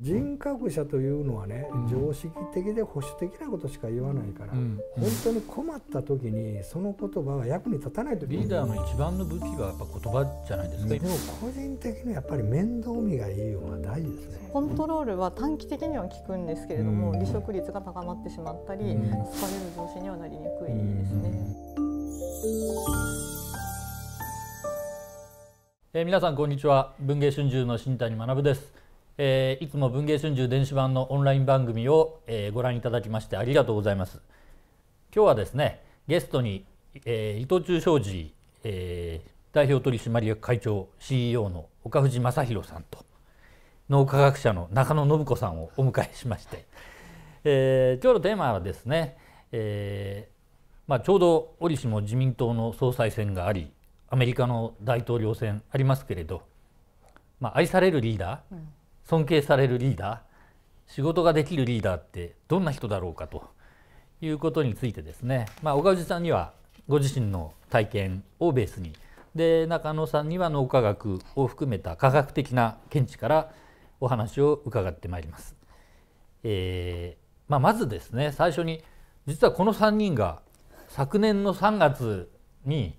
人格者というのはね、うん、常識的で保守的なことしか言わないから、うん、本当に困った時にその言葉は役に立たないとリーダーの一番の武器はやっぱ言葉じゃないですかでも個人的にやっぱり面倒見がいいのは大事ですねコントロールは短期的には効くんですけれども、うん、離職率が高まってしまったり、うん、疲れる上司にはなりにくいですね。えー、皆さんこんにちは文藝春秋の新谷学ですえー、いつも文藝春秋電子版のオンライン番組を、えー、ご覧いただきましてありがとうございます今日はですねゲストに、えー、伊藤忠商事、えー、代表取締役会長 CEO の岡藤正弘さんと脳科学者の中野信子さんをお迎えしまして、えー、今日のテーマはですね、えーまあ、ちょうど折しも自民党の総裁選がありアメリカの大統領選ありますけれど、まあ、愛されるリーダー、うん尊敬されるリーダー仕事ができるリーダーってどんな人だろうかということについてですね、まあ、岡内さんにはご自身の体験をベースにで中野さんには脳科学を含めた科学的な見地からお話を伺ってまいります。えーまあ、まずですね最初に実はこの3人が昨年の3月に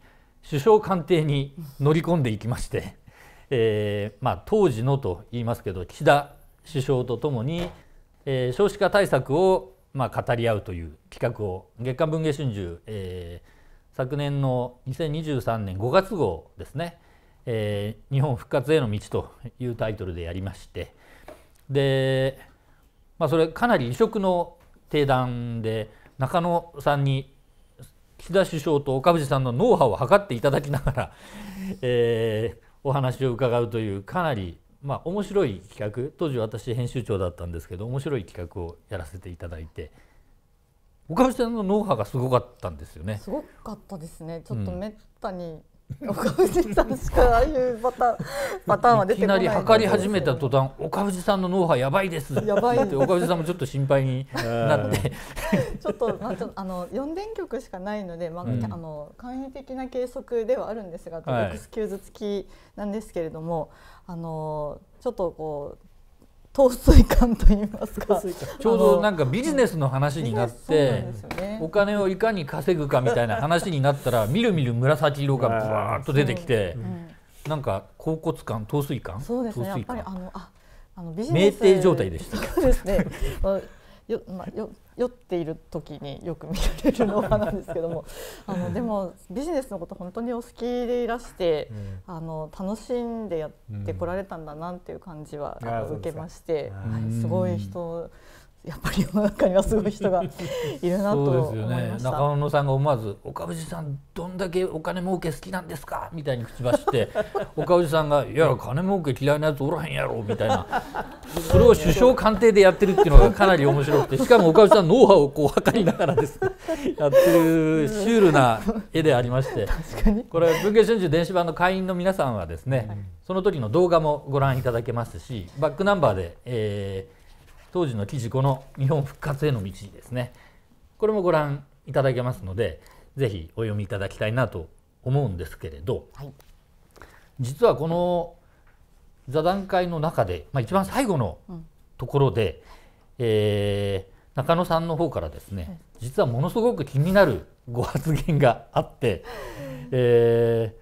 首相官邸に乗り込んでいきましてえーまあ、当時のと言いますけど岸田首相とともに、えー、少子化対策を、まあ、語り合うという企画を月刊文藝春秋、えー、昨年の2023年5月号ですね「えー、日本復活への道」というタイトルでやりましてで、まあ、それかなり異色の提談で中野さんに岸田首相と岡藤さんのノウハウを測っていただきながら、えー、お話を伺うというかなりまあ、面白い企画当時私編集長だったんですけど面白い企画をやらせていただいて岡部さんのノウハウがすごかったんですよね。すごかったですねちょっとめったに、岡藤さんしかああいうパターンパターンは出てこないいきなり測り始めた途端岡藤さんの脳波やばいですやばいって岡藤さんもちょっと心配になって ちょっと,、まあ、ちょあの四電極しかないので、まあ、うん、あの簡易的な計測ではあるんですが、はい、エクスキューズ付きなんですけれどもあのちょっとこう陶水感と言いますかちょうどなんかビジネスの話になって、お金をいかに稼ぐかみたいな話になったらみるみる紫色がぶわっと出てきて、なんか恍骨感陶水感そうですねやっぱりあのああのビジ状態でしたそうですね よまあ、よ酔っている時によく見られるのかなんですけども あのでもビジネスのこと本当にお好きでいらして、うん、あの楽しんでやってこられたんだなっていう感じは、受けまして、はい、すごい人やっぱり世の中にはすごい人が いるなと思いまね、中野さんが思わず「岡藤さんどんだけお金儲け好きなんですか?」みたいに口走って 岡藤さんが「いや金儲け嫌いなやつおらへんやろ」みたいなそれを首相官邸でやってるっていうのがかなり面白くてしかも岡藤さんノウハウをこう測りながらですやってるシュールな絵でありましてこれ文藝春秋電子版の会員の皆さんはですね、はい、その時の動画もご覧いただけますしバックナンバーで、えー当時の記事この「日本復活への道」ですねこれもご覧いただけますので是非お読みいただきたいなと思うんですけれど、はい、実はこの座談会の中で、まあ、一番最後のところで、うん、えー、中野さんの方からですね、実はものすごく気になるご発言があって、えー、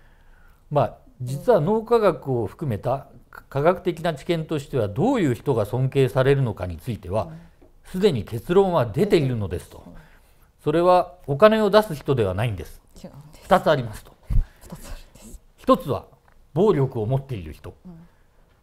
まあ実は脳科学を含めた科学的な知見としてはどういう人が尊敬されるのかについてはすでに結論は出ているのですとそれはお金を出す人ではないんです2つありますと1つは暴力を持っている人、